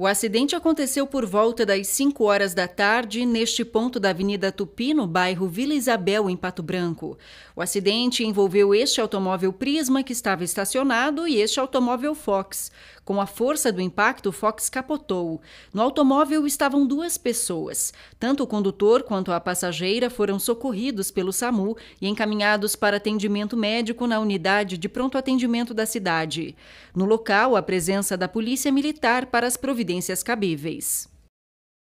O acidente aconteceu por volta das 5 horas da tarde neste ponto da Avenida Tupi, no bairro Vila Isabel, em Pato Branco. O acidente envolveu este automóvel Prisma que estava estacionado e este automóvel Fox. Com a força do impacto, o Fox capotou. No automóvel estavam duas pessoas. Tanto o condutor quanto a passageira foram socorridos pelo SAMU e encaminhados para atendimento médico na unidade de pronto atendimento da cidade. No local, a presença da Polícia Militar para as providências cabíveis.